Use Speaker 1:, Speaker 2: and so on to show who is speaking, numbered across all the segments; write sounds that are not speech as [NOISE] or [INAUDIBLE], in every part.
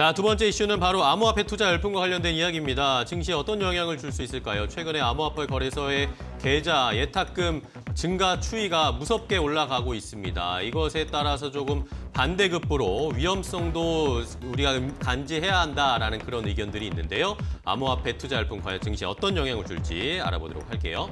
Speaker 1: 자, 두 번째 이슈는 바로 암호화폐 투자 열풍과 관련된 이야기입니다. 증시에 어떤 영향을 줄 수 있을까요? 최근에 암호화폐 거래소의 계좌, 예탁금 증가 추이가 무섭게 올라가고 있습니다. 이것에 따라서 조금 반대급부로 위험성도 우리가 간지해야 한다라는 그런 의견들이 있는데요. 암호화폐 투자 열풍 과연 증시에 어떤 영향을 줄지 알아보도록 할게요.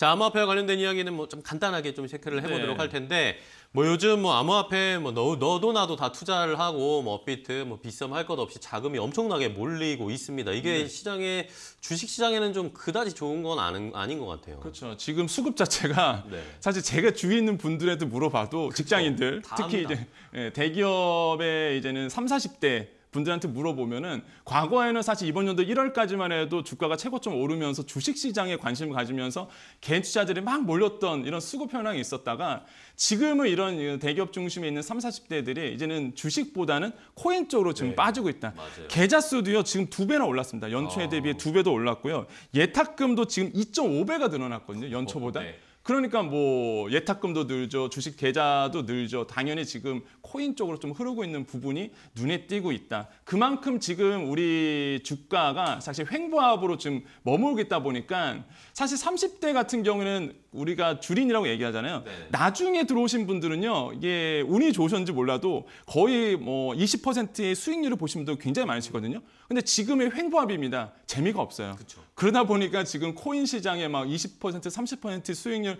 Speaker 1: 자, 암호화폐와 관련된 이야기는 뭐 좀 간단하게 좀 체크를 해보도록 네. 할 텐데, 뭐 요즘 뭐 암호화폐 뭐 너, 너도 나도 다 투자를 하고, 뭐 업비트, 뭐 비썸 할 것 없이 자금이 엄청나게 몰리고 있습니다. 이게 네. 시장에, 주식 시장에는 좀 그다지 좋은 건 아는, 아닌 것 같아요. 그렇죠. 지금
Speaker 2: 수급 자체가 [LAUGHS] 네. 사실 제가 주위에 있는 분들한테 물어봐도 그렇죠. 직장인들, 특히 합니다. 이제 예, 대기업에 이제는 3, 40대 분들한테 물어보면은 과거에는 사실 이번 연도 1월까지만 해도 주가가 최고점 오르면서 주식시장에 관심을 가지면서 개인 투자들이 막 몰렸던 이런 수급 현황이 있었다가 지금은 이런 대기업 중심에 있는 30, 40대들이 이제는 주식보다는 코인 쪽으로 지금 네. 빠지고 있다. 맞아요. 계좌 수도요 지금 두 배나 올랐습니다. 연초에 아. 대비해 두 배도 올랐고요. 예탁금도 지금 2.5배가 늘어났거든요. 연초보다. 어, 네. 그러니까 뭐 예탁금도 늘죠. 주식 계좌도 늘죠. 당연히 지금 코인 쪽으로 좀 흐르고 있는 부분이 눈에 띄고 있다. 그만큼 지금 우리 주가가 사실 횡보합으로 지금 머물고 있다 보니까 사실 30대 같은 경우는 에 우리가 주린이라고 얘기하잖아요. 네. 나중에 들어오신 분들은요. 이게 운이 좋으셨는지 몰라도 거의 뭐 20%의 수익률을 보신 시분들 굉장히 많으시거든요. 근데 지금의 횡보합입니다. 재미가 없어요. 그쵸. 그러다 보니까 지금 코인 시장에 막 20% 30% 수익률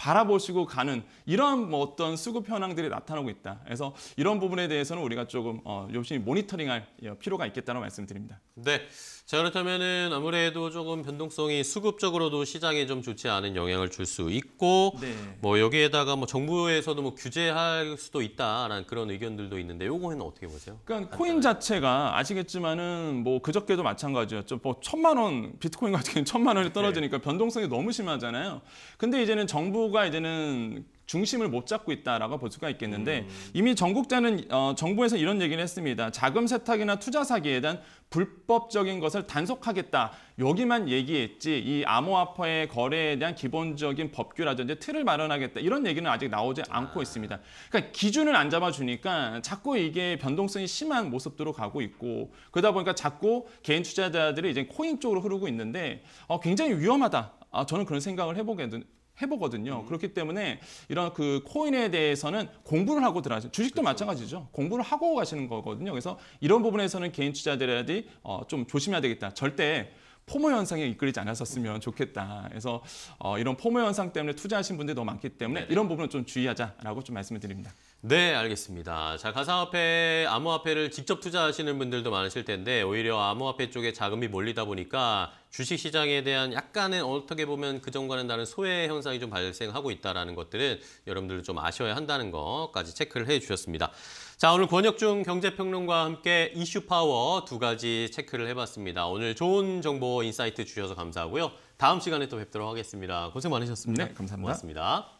Speaker 2: 바라보시고 가는 이런 뭐 어떤 수급 현황들이 나타나고 있다. 그래서 이런 부분에 대해서는 우리가 조금 어, 열심히 모니터링할 예, 필요가 있겠다는 말씀드립니다.
Speaker 1: 네. 자 그렇다면은 아무래도 조금 변동성이 수급적으로도 시장에 좀 좋지 않은 영향을 줄 수 있고 네. 뭐 여기에다가 뭐 정부에서도 뭐 규제할 수도 있다라는 그런 의견들도 있는데 요거는 어떻게 보세요?
Speaker 2: 그러니까 코인 자체가 아시겠지만은 뭐 그저께도 마찬가지였죠. 뭐 천만 원 비트코인 같은 경우는 천만 원이 네. 떨어지니까 네. 변동성이 너무 심하잖아요. 근데 이제는 정부 정부가 이제는 중심을 못 잡고 있다라고 볼 수가 있겠는데 음. 이미 전국자는 어, 정부에서 이런 얘기를 했습니다. 자금 세탁이나 투자 사기에 대한 불법적인 것을 단속하겠다. 여기만 얘기했지 이 암호화폐의 거래에 대한 기본적인 법규라든지 틀을 마련하겠다. 이런 얘기는 아직 나오지 아. 않고 있습니다. 그러니까 기준을 안 잡아주니까 자꾸 이게 변동성이 심한 모습으로 가고 있고 그러다 보니까 자꾸 개인 투자자들이 이제 코인 쪽으로 흐르고 있는데 어, 굉장히 위험하다. 아, 저는 그런 생각을 해보게 해보거든요. 음. 그렇기 때문에 이런 그 코인에 대해서는 공부를 하고 들어가죠. 주식도 그렇 마찬가지죠. 공부를 하고 가시는 거거든요. 그래서 이런 부분에서는 개인 투자자들이 어, 좀 조심해야 되겠다. 절대 포모 현상에 이끌리지 않았었으면 좋겠다. 그래서 어, 이런 포모 현상 때문에 투자하신 분들이 더 많기 때문에 네네. 이런 부분은 좀 주의하자라고 좀 말씀을 드립니다. 네, 알겠습니다.
Speaker 1: 자, 가상화폐, 암호화폐를 직접 투자하시는 분들도 많으실 텐데 오히려 암호화폐 쪽에 자금이 몰리다 보니까 주식시장에 대한 약간의 어떻게 보면 그전과는 다른 소외 현상이 좀 발생하고 있다는 것들은 여러분들도 좀 아셔야 한다는 것까지 체크를 해주셨습니다. 자, 오늘 권혁중 경제평론과 함께 이슈 파워 두 가지 체크를 해봤습니다. 오늘 좋은 정보 인사이트 주셔서 감사하고요. 다음 시간에 또 뵙도록 하겠습니다. 고생 많으셨습니다. 네, 감사합니다. 고맙습니다.